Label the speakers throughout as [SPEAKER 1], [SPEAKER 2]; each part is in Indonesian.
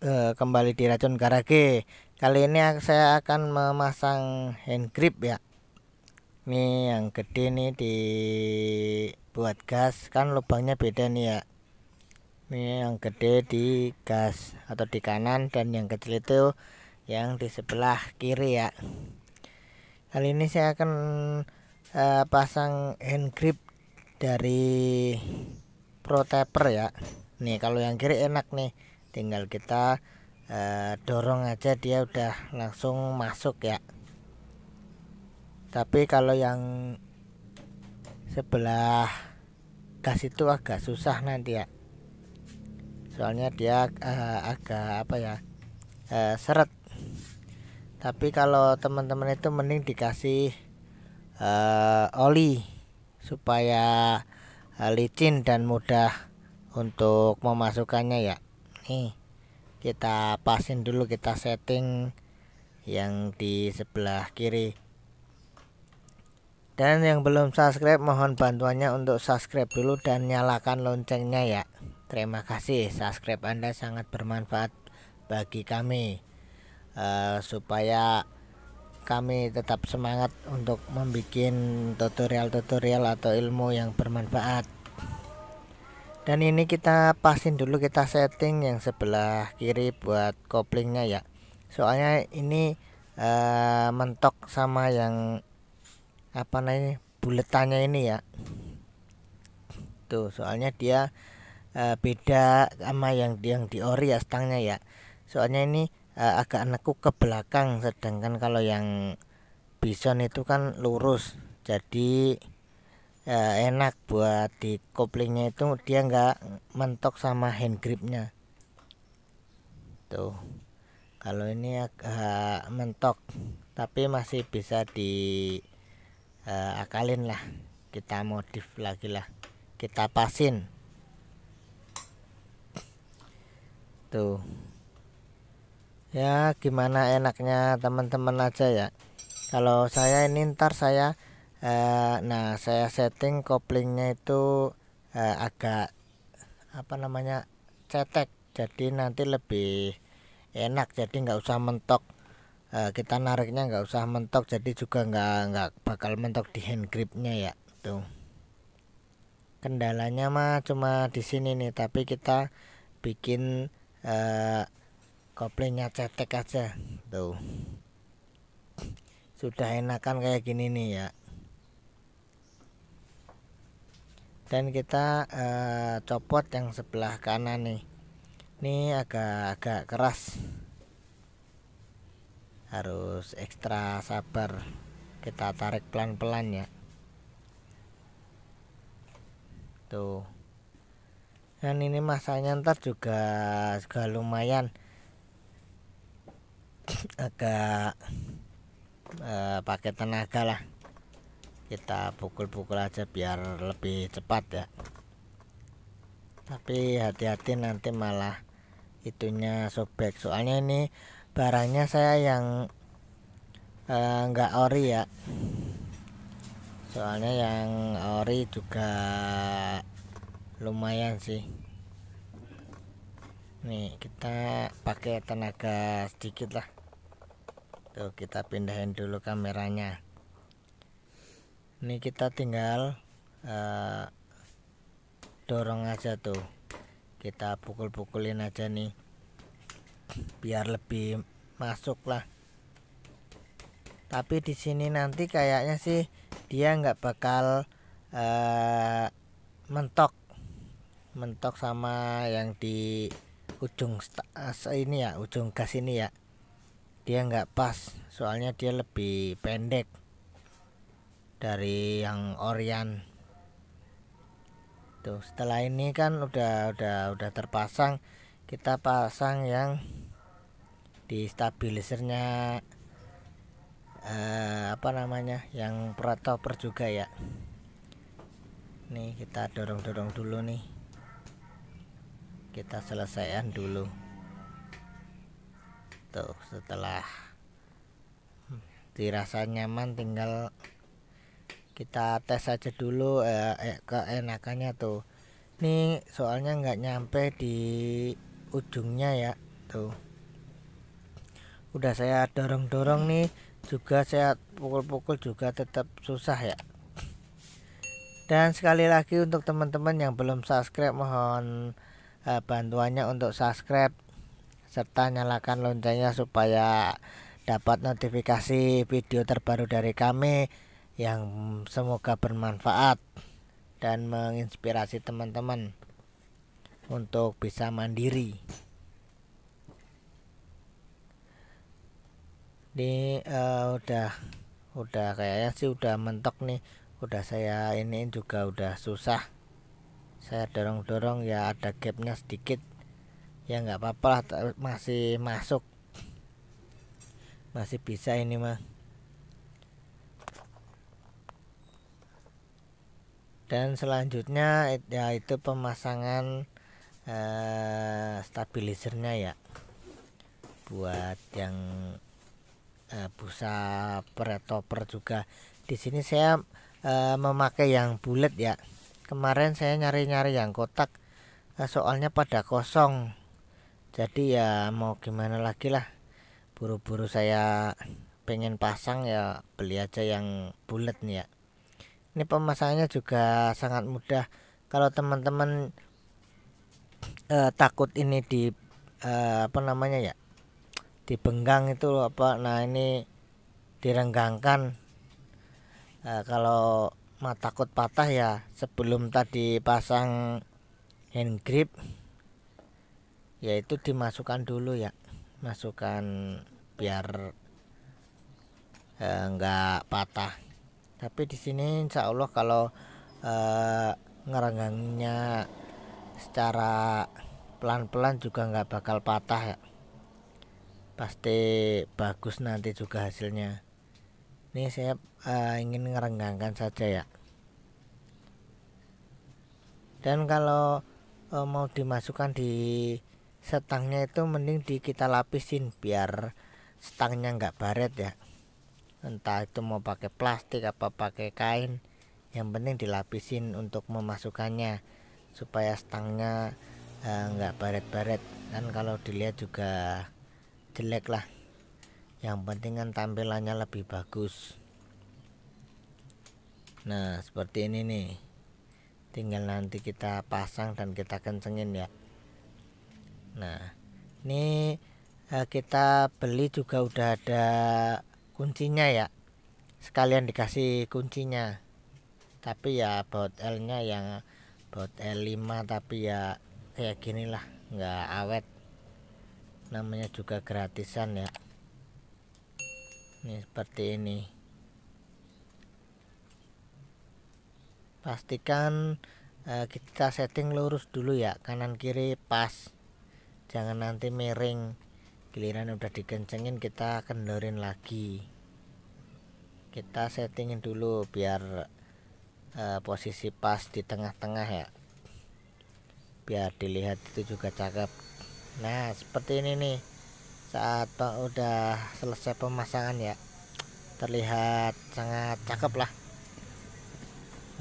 [SPEAKER 1] eh, kembali di racun garage kali ini saya akan memasang hand grip ya ini yang gede nih dibuat gas kan lubangnya beda nih ya ini yang gede di gas atau di kanan dan yang kecil itu yang di sebelah kiri ya kali ini saya akan uh, pasang hand grip dari pro taper ya nih kalau yang kiri enak nih tinggal kita e, dorong aja dia udah langsung masuk ya tapi kalau yang sebelah gas itu agak susah nanti ya soalnya dia e, agak apa ya e, seret tapi kalau teman-teman itu mending dikasih e, oli supaya licin dan mudah untuk memasukkannya ya nih kita pasin dulu kita setting yang di sebelah kiri dan yang belum subscribe mohon bantuannya untuk subscribe dulu dan nyalakan loncengnya ya terima kasih subscribe anda sangat bermanfaat bagi kami uh, supaya kami tetap semangat untuk membuat tutorial-tutorial atau ilmu yang bermanfaat dan ini kita pasin dulu kita setting yang sebelah kiri buat koplingnya ya soalnya ini uh, mentok sama yang apa namanya buletannya ini ya tuh soalnya dia uh, beda sama yang yang di ori ya stangnya ya soalnya ini uh, agak nekuk ke belakang sedangkan kalau yang bison itu kan lurus jadi Eh, enak buat di koplingnya itu dia nggak mentok sama hand gripnya tuh kalau ini agak mentok tapi masih bisa di uh, akalin lah kita modif lagi lah kita pasin tuh ya gimana enaknya teman-teman aja ya kalau saya ini ntar saya Uh, nah, saya setting koplingnya itu uh, agak apa namanya cetek, jadi nanti lebih enak. Jadi nggak usah mentok. Uh, kita nariknya nggak usah mentok, jadi juga nggak nggak bakal mentok di hand gripnya ya, tuh. Kendalanya mah cuma di sini nih, tapi kita bikin uh, koplingnya cetek aja, tuh. Sudah enakan kayak gini nih ya. dan kita uh, copot yang sebelah kanan nih ini agak-agak keras harus ekstra sabar kita tarik pelan-pelan ya tuh dan ini masanya ntar juga juga lumayan agak uh, pakai tenaga lah kita pukul-pukul aja biar lebih cepat ya tapi hati-hati nanti malah itunya sobek soalnya ini barangnya saya yang enggak eh, uh, ori ya soalnya yang ori juga lumayan sih nih kita pakai tenaga sedikit lah tuh kita pindahin dulu kameranya ini kita tinggal uh, dorong aja tuh kita pukul-pukulin aja nih biar lebih masuk lah tapi di sini nanti kayaknya sih dia nggak bakal uh, mentok mentok sama yang di ujung ini ya ujung gas ini ya dia nggak pas soalnya dia lebih pendek dari yang Orion tuh setelah ini kan udah udah udah terpasang kita pasang yang di stabilisernya eh, apa namanya yang protoper juga ya nih kita dorong-dorong dulu nih kita selesaikan dulu tuh setelah hmm, dirasa nyaman tinggal kita tes aja dulu eh, eh, keenakannya tuh ini soalnya nggak nyampe di ujungnya ya tuh udah saya dorong-dorong nih juga saya pukul-pukul juga tetap susah ya dan sekali lagi untuk teman-teman yang belum subscribe mohon eh, bantuannya untuk subscribe serta nyalakan loncengnya supaya dapat notifikasi video terbaru dari kami yang semoga bermanfaat dan menginspirasi teman-teman untuk bisa mandiri. Ini uh, udah udah kayaknya sih udah mentok nih. Udah saya ini juga udah susah. Saya dorong-dorong ya ada gapnya sedikit. Ya nggak apa-apa masih masuk. Masih bisa ini mah. dan selanjutnya yaitu pemasangan eh, stabilizernya ya buat yang eh, busa pretoper juga di sini saya eh, memakai yang bulat ya kemarin saya nyari-nyari yang kotak eh, soalnya pada kosong jadi ya mau gimana lagi lah buru-buru saya pengen pasang ya beli aja yang bulat nih ya ini pemasangannya juga sangat mudah kalau teman-teman eh, takut ini di eh, apa namanya ya dibenggang itu apa nah ini direnggangkan eh, kalau mah takut patah ya sebelum tadi pasang hand grip yaitu dimasukkan dulu ya masukkan biar enggak eh, patah tapi di sini insya Allah kalau uh, eh, ngerenggangnya secara pelan-pelan juga nggak bakal patah ya pasti bagus nanti juga hasilnya ini saya uh, ingin ngerenggangkan saja ya dan kalau uh, mau dimasukkan di setangnya itu mending di kita lapisin biar setangnya nggak baret ya entah itu mau pakai plastik apa pakai kain yang penting dilapisin untuk memasukkannya supaya stangnya eh, nggak eh, baret-baret kan kalau dilihat juga jelek lah yang penting kan tampilannya lebih bagus nah seperti ini nih tinggal nanti kita pasang dan kita kencengin ya nah ini eh, kita beli juga udah ada kuncinya ya sekalian dikasih kuncinya tapi ya baut L nya yang baut L5 tapi ya kayak gini lah nggak awet namanya juga gratisan ya ini seperti ini pastikan eh, kita setting lurus dulu ya kanan kiri pas jangan nanti miring giliran udah dikencengin kita kendorin lagi kita settingin dulu biar uh, posisi pas di tengah-tengah ya biar dilihat itu juga cakep nah seperti ini nih saat udah selesai pemasangan ya terlihat sangat cakep lah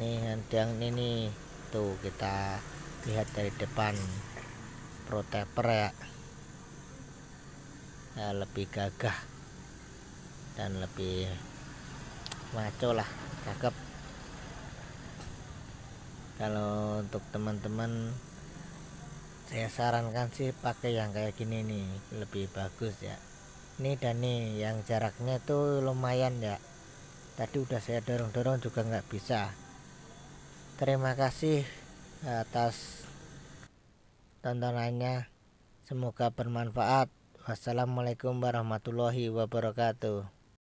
[SPEAKER 1] nih yang ini tuh kita lihat dari depan pro taper ya ya, lebih gagah dan lebih maco lah cakep kalau untuk teman-teman saya sarankan sih pakai yang kayak gini nih lebih bagus ya ini dan nih yang jaraknya itu lumayan ya tadi udah saya dorong-dorong juga nggak bisa terima kasih atas tontonannya semoga bermanfaat wassalamualaikum warahmatullahi wabarakatuh